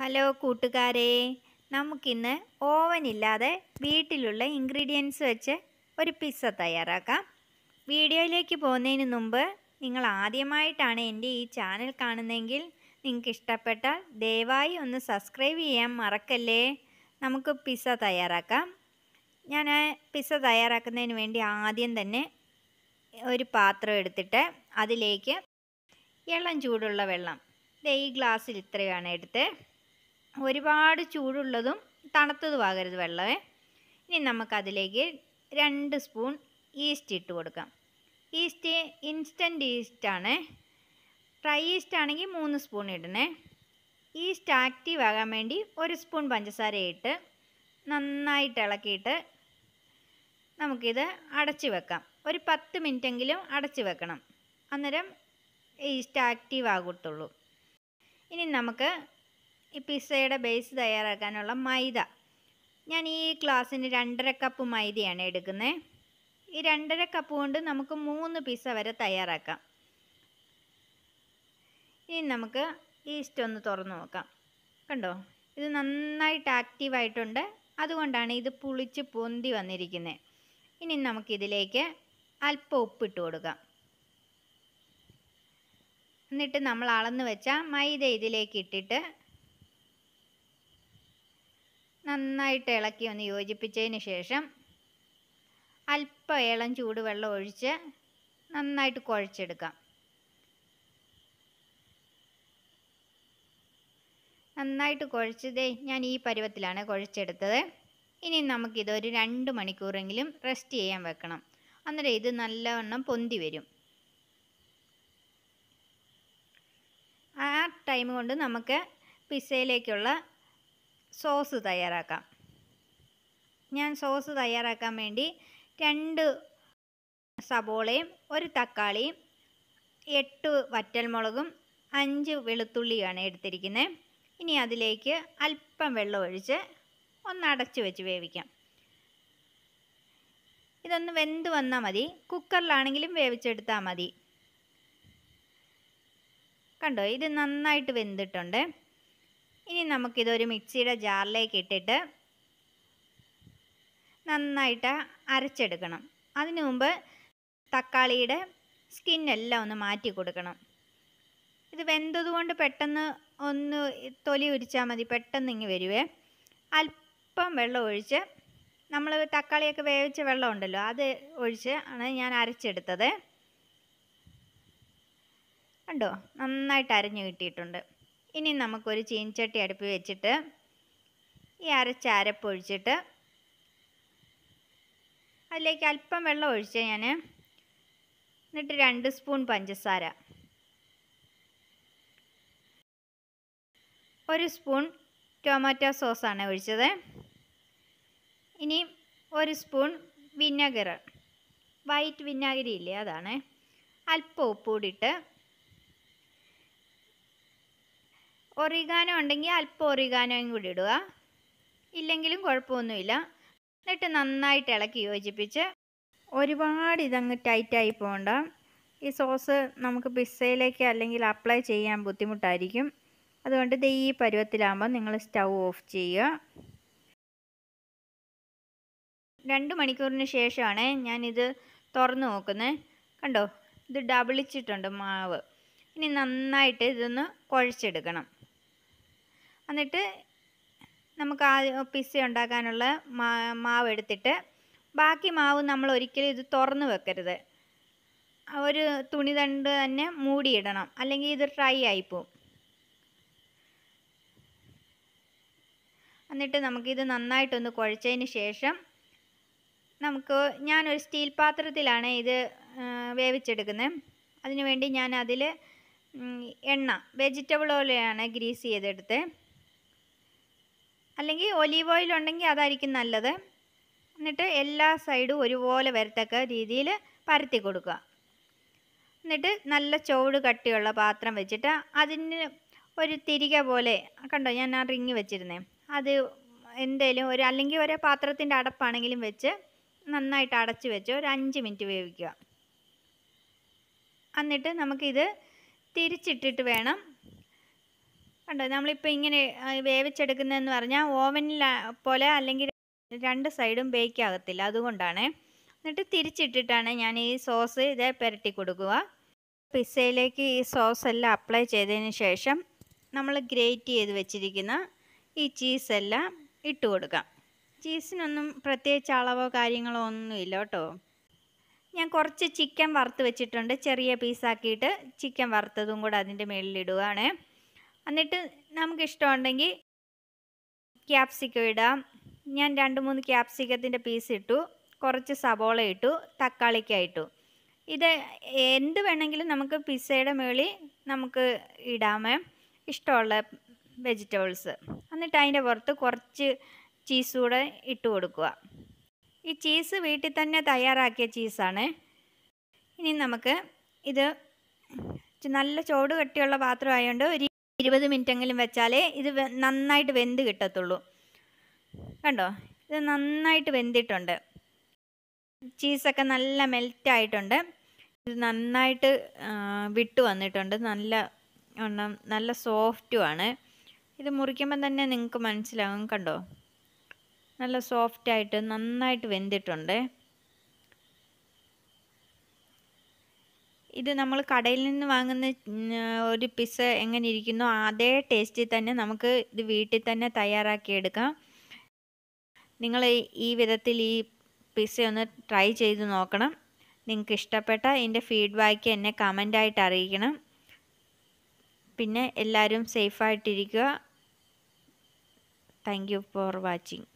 hello കൂട്ടുകാരെ നമുക്കിന്ന് ഓവനില്ലാതെ വീട്ടിലുള്ള ഇൻഗ്രീഡിയൻസ് വെച്ച് ഒരു പിസ്സ തയ്യാറാക്കാം വീഡിയോയിലേക്ക് പോകുന്നതിന് മുമ്പ് നിങ്ങൾ ആദ്യമായിട്ടാണ് എൻ്റെ ഈ ചാനൽ കാണുന്നതെങ്കിൽ നിങ്ങൾക്ക് ഇഷ്ടപ്പെട്ടാൽ ദയവായി ഒന്ന് സബ്സ്ക്രൈബ് ചെയ്യാൻ മറക്കല്ലേ നമുക്ക് പിസ്സ തയ്യാറാക്കാം ഞാൻ പിസ്സ തയ്യാറാക്കുന്നതിന് വേണ്ടി ആദ്യം തന്നെ ഒരു പാത്രം എടുത്തിട്ട് അതിലേക്ക് ഇളം ചൂടുള്ള വെള്ളം ഈ ഗ്ലാസ്സിൽ ഇത്രയാണ് എടുത്ത് ഒരുപാട് ചൂടുള്ളതും ആകരുത് വെള്ളമേ ഇനി നമുക്കതിലേക്ക് രണ്ട് സ്പൂൺ ഈസ്റ്റ് ഇട്ട് കൊടുക്കാം ഈസ്റ്റ് ഇൻസ്റ്റൻറ്റ് ഈസ്റ്റാണ് ഡ്രൈ ഈസ്റ്റ് ആണെങ്കിൽ മൂന്ന് സ്പൂൺ ഇടണേ ഈസ്റ്റ് ആക്റ്റീവ് ആകാൻ വേണ്ടി ഒരു സ്പൂൺ പഞ്ചസാര ഇട്ട് നന്നായിട്ട് ഇളക്കിയിട്ട് നമുക്കിത് അടച്ച് വെക്കാം ഒരു പത്ത് മിനിറ്റെങ്കിലും അടച്ച് വെക്കണം അന്നേരം ഈസ്റ്റ് ആക്റ്റീവ് ആകത്തുള്ളൂ ഇനി നമുക്ക് ഈ പിസ്സയുടെ ബേസ് തയ്യാറാക്കാനുള്ള മൈദ ഞാൻ ഈ ക്ലാസ്സിന് രണ്ടര കപ്പ് മൈദയാണ് എടുക്കുന്നത് ഈ രണ്ടര കപ്പ് കൊണ്ട് നമുക്ക് മൂന്ന് പിസ്സ വരെ തയ്യാറാക്കാം ഇനി നമുക്ക് ഈസ്റ്റ് ഒന്ന് തുറന്നു നോക്കാം കണ്ടോ ഇത് നന്നായിട്ട് ആക്റ്റീവായിട്ടുണ്ട് അതുകൊണ്ടാണ് ഇത് പുളിച്ച് പൊന്തി വന്നിരിക്കുന്നത് ഇനി നമുക്കിതിലേക്ക് അല്പം ഉപ്പിട്ട് കൊടുക്കാം എന്നിട്ട് നമ്മൾ അളന്ന് വെച്ച മൈദ ഇതിലേക്ക് ഇട്ടിട്ട് നന്നായിട്ട് ഇളക്കി ഒന്ന് യോജിപ്പിച്ചതിന് ശേഷം അല്പം ഇളം ചൂടുവെള്ളം ഒഴിച്ച് നന്നായിട്ട് കുഴച്ചെടുക്കാം നന്നായിട്ട് കുഴച്ചതേ ഞാൻ ഈ പരുവത്തിലാണ് കുഴച്ചെടുത്തത് ഇനി നമുക്കിത് ഒരു രണ്ട് മണിക്കൂറെങ്കിലും റെസ്റ്റ് ചെയ്യാൻ വെക്കണം അന്നേരം ഇത് നല്ലവണ്ണം പൊന്തി വരും ആ ടൈം കൊണ്ട് നമുക്ക് പിസയിലേക്കുള്ള സോസ് തയ്യാറാക്കാം ഞാൻ സോസ് തയ്യാറാക്കാൻ വേണ്ടി രണ്ട് സബോളയും ഒരു തക്കാളിയും എട്ട് വറ്റൽമുളകും അഞ്ച് വെളുത്തുള്ളിയാണ് എടുത്തിരിക്കുന്നത് ഇനി അതിലേക്ക് അല്പം വെള്ളം ഒഴിച്ച് ഒന്ന് അടച്ചു വെച്ച് വേവിക്കാം ഇതൊന്ന് വെന്ത് വന്നാൽ മതി കുക്കറിലാണെങ്കിലും വേവിച്ചെടുത്താൽ മതി കണ്ടോ ഇത് നന്നായിട്ട് വെന്തിട്ടുണ്ട് ഇനി നമുക്കിതൊരു മിക്സിയുടെ ജാറിലേക്ക് ഇട്ടിട്ട് നന്നായിട്ട് അരച്ചെടുക്കണം അതിനു മുമ്പ് തക്കാളിയുടെ സ്കിന്നെല്ലാം ഒന്ന് മാറ്റി കൊടുക്കണം ഇത് വെന്തതുകൊണ്ട് പെട്ടെന്ന് ഒന്ന് തൊലി ഉരിച്ചാൽ മതി പെട്ടെന്ന് ഇങ്ങ് വരുവേ അല്പം വെള്ളം ഒഴിച്ച് നമ്മൾ തക്കാളിയൊക്കെ വേവിച്ച വെള്ളം ഉണ്ടല്ലോ അത് ഒഴിച്ച് ആണ് ഞാൻ അരച്ചെടുത്തത് കണ്ടോ നന്നായിട്ട് അരഞ്ഞു കിട്ടിയിട്ടുണ്ട് ഇനി നമുക്കൊരു ചീൻചട്ടി അടുപ്പ് വെച്ചിട്ട് ഈ അരച്ച ഒഴിച്ചിട്ട് അതിലേക്ക് അല്പം വെള്ളം ഒഴിച്ച് ഞാൻ എന്നിട്ട് രണ്ട് സ്പൂൺ പഞ്ചസാര ഒരു സ്പൂൺ ടൊമാറ്റോ സോസാണ് ഒഴിച്ചത് ഇനി ഒരു സ്പൂൺ വിനെഗർ വൈറ്റ് വിനാഗിരി ഇല്ലേ അതാണ് അല്പം ഉപ്പ് കൂടിയിട്ട് ഒറിഗാനോ ഉണ്ടെങ്കിൽ അല്പം ഒറിഗാനോയും കൂടി ഇടുക ഇല്ലെങ്കിലും കുഴപ്പമൊന്നുമില്ല എന്നിട്ട് നന്നായിട്ട് ഇളക്കി യോജിപ്പിച്ച് ഒരുപാട് ഇതങ്ങ് ടൈറ്റായി പോകണ്ട ഈ സോസ് നമുക്ക് പിസ്സയിലേക്ക് അല്ലെങ്കിൽ അപ്ലൈ ചെയ്യാൻ ബുദ്ധിമുട്ടായിരിക്കും അതുകൊണ്ട് ഇത് ഈ പരുവത്തിലാകുമ്പോൾ നിങ്ങൾ സ്റ്റൗ ഓഫ് ചെയ്യുക രണ്ട് മണിക്കൂറിന് ശേഷമാണ് ഞാനിത് തുറന്നു നോക്കുന്നത് കണ്ടോ ഇത് ഡബിളിച്ചിട്ടുണ്ട് മാവ് ഇനി നന്നായിട്ട് ഇതൊന്ന് കുഴച്ചെടുക്കണം എന്നിട്ട് നമുക്ക് ആ പിസ്സ ഉണ്ടാക്കാനുള്ള മാവ് എടുത്തിട്ട് ബാക്കി മാവ് നമ്മൾ ഒരിക്കലും ഇത് തുറന്ന് വെക്കരുത് ഒരു തുണി തണ്ട് തന്നെ മൂടിയിടണം അല്ലെങ്കിൽ ഇത് ഡ്രൈ ആയിപ്പോവും എന്നിട്ട് നമുക്കിത് നന്നായിട്ടൊന്ന് കുഴച്ചതിന് ശേഷം നമുക്ക് ഞാനൊരു സ്റ്റീൽ പാത്രത്തിലാണ് ഇത് വേവിച്ചെടുക്കുന്നത് അതിനുവേണ്ടി ഞാൻ അതിൽ എണ്ണ വെജിറ്റബിൾ ഓയിലാണ് ഗ്രീസ് ചെയ്തെടുത്ത് അല്ലെങ്കിൽ ഒലീവ് ഓയിൽ ഉണ്ടെങ്കിൽ അതായിരിക്കും നല്ലത് എന്നിട്ട് എല്ലാ സൈഡും ഒരുപോലെ വരത്തക്ക രീതിയിൽ പരത്തി കൊടുക്കുക എന്നിട്ട് നല്ല ചോട് കട്ടിയുള്ള പാത്രം വെച്ചിട്ട് അതിന് ഒരു തിരിക പോലെ കണ്ടോ ഞാൻ ആ റിങ് വെച്ചിരുന്നേ അത് എന്തേലും ഒരു അല്ലെങ്കിൽ ഒരു പാത്രത്തിൻ്റെ അടപ്പാണെങ്കിലും വെച്ച് നന്നായിട്ട് അടച്ച് വെച്ച് ഒരു അഞ്ച് മിനിറ്റ് വേവിക്കുക എന്നിട്ട് നമുക്കിത് തിരിച്ചിട്ടിട്ട് വേണം കണ്ടോ നമ്മളിപ്പോൾ ഇങ്ങനെ വേവിച്ചെടുക്കുന്നതെന്ന് പറഞ്ഞാൽ ഓവനിൽ പോലെ അല്ലെങ്കിൽ രണ്ട് സൈഡും ബേക്ക് ആകത്തില്ല അതുകൊണ്ടാണ് എന്നിട്ട് തിരിച്ചിട്ടിട്ടാണ് ഞാൻ ഈ സോസ് ഇതേ പുരട്ടി കൊടുക്കുക പിസ്സയിലേക്ക് ഈ സോസ് എല്ലാം അപ്ലൈ ചെയ്തതിന് ശേഷം നമ്മൾ ഗ്രേറ്റ് ചെയ്ത് വെച്ചിരിക്കുന്ന ഈ ചീസെല്ലാം എല്ലാം ഇട്ട് കൊടുക്കാം ചീസിനൊന്നും പ്രത്യേകിച്ച് അളവോ കാര്യങ്ങളോ ഒന്നുമില്ല കേട്ടോ ഞാൻ കുറച്ച് ചിക്കൻ വറുത്ത് വെച്ചിട്ടുണ്ട് ചെറിയ പീസാക്കിയിട്ട് ചിക്കൻ വറുത്തതും കൂടെ അതിൻ്റെ മേളിൽ എന്നിട്ട് നമുക്ക് ഇഷ്ടമുണ്ടെങ്കിൽ ക്യാപ്സിക്കം ഇടാം ഞാൻ രണ്ട് മൂന്ന് ക്യാപ്സിക്കത്തിൻ്റെ പീസ് ഇട്ടു കുറച്ച് സവോള ഇട്ടു തക്കാളിക്കായിട്ടു ഇത് എന്ത് വേണമെങ്കിലും നമുക്ക് പിസ്സയുടെ മേളിൽ നമുക്ക് ഇടാമേ ഇഷ്ടമുള്ള വെജിറ്റബിൾസ് എന്നിട്ട് അതിൻ്റെ പുറത്ത് കുറച്ച് ചീസ് കൂടെ ഇട്ട് കൊടുക്കുക ഈ ചീസ് വീട്ടിൽ തന്നെ തയ്യാറാക്കിയ ചീസാണ് ഇനി നമുക്ക് ഇത് നല്ല ചോട് കട്ടിയുള്ള പാത്രമായതുകൊണ്ട് ഒരു ഇരുപത് മിനിറ്റെങ്കിലും വെച്ചാലേ ഇത് നന്നായിട്ട് വെന്ത് കിട്ടത്തുള്ളൂ കണ്ടോ ഇത് നന്നായിട്ട് വെന്തിട്ടുണ്ട് ചീസൊക്കെ നല്ല മെൽറ്റ് ആയിട്ടുണ്ട് ഇത് നന്നായിട്ട് വിട്ടു വന്നിട്ടുണ്ട് നല്ല എണ്ണം നല്ല സോഫ്റ്റുമാണ് ഇത് മുറിക്കുമ്പോൾ തന്നെ നിങ്ങൾക്ക് മനസ്സിലാകും കണ്ടോ നല്ല സോഫ്റ്റായിട്ട് നന്നായിട്ട് വെന്തിട്ടുണ്ട് ഇത് നമ്മൾ കടയിൽ നിന്ന് വാങ്ങുന്ന ഒരു പിസ്സ എങ്ങനെ ഇരിക്കുന്നു അതേ ടേസ്റ്റിൽ തന്നെ നമുക്ക് ഇത് വീട്ടിൽ തന്നെ തയ്യാറാക്കിയെടുക്കാം നിങ്ങൾ ഈ വിധത്തിൽ ഈ പിസ്സ ഒന്ന് ട്രൈ ചെയ്ത് നോക്കണം നിങ്ങൾക്ക് ഇഷ്ടപ്പെട്ട എൻ്റെ ഫീഡ്ബാക്ക് എന്നെ കമൻ്റായിട്ട് അറിയിക്കണം പിന്നെ എല്ലാവരും സേഫായിട്ടിരിക്കുക താങ്ക് യു ഫോർ വാച്ചിങ്